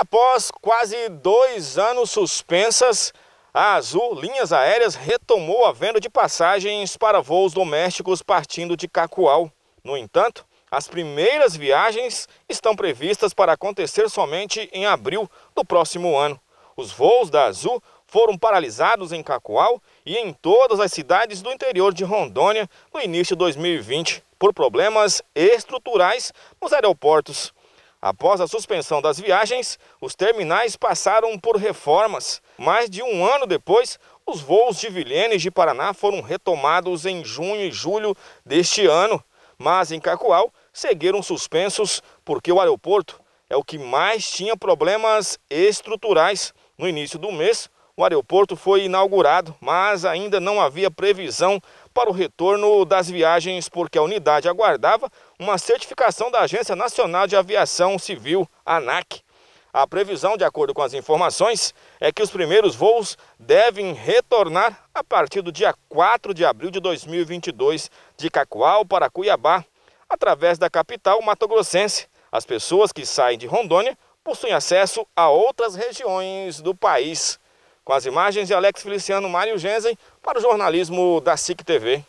Após quase dois anos suspensas, a Azul Linhas Aéreas retomou a venda de passagens para voos domésticos partindo de Cacoal. No entanto, as primeiras viagens estão previstas para acontecer somente em abril do próximo ano. Os voos da Azul foram paralisados em Cacoal e em todas as cidades do interior de Rondônia no início de 2020 por problemas estruturais nos aeroportos. Após a suspensão das viagens, os terminais passaram por reformas. Mais de um ano depois, os voos de Vilhenes de Paraná foram retomados em junho e julho deste ano. Mas em Cacoal, seguiram suspensos porque o aeroporto é o que mais tinha problemas estruturais. No início do mês, o aeroporto foi inaugurado, mas ainda não havia previsão para o retorno das viagens porque a unidade aguardava uma certificação da Agência Nacional de Aviação Civil, ANAC. A previsão, de acordo com as informações, é que os primeiros voos devem retornar a partir do dia 4 de abril de 2022 de Cacoal para Cuiabá, através da capital matogrossense. As pessoas que saem de Rondônia possuem acesso a outras regiões do país. Com as imagens de Alex Feliciano Mário Genzen para o jornalismo da SIC TV.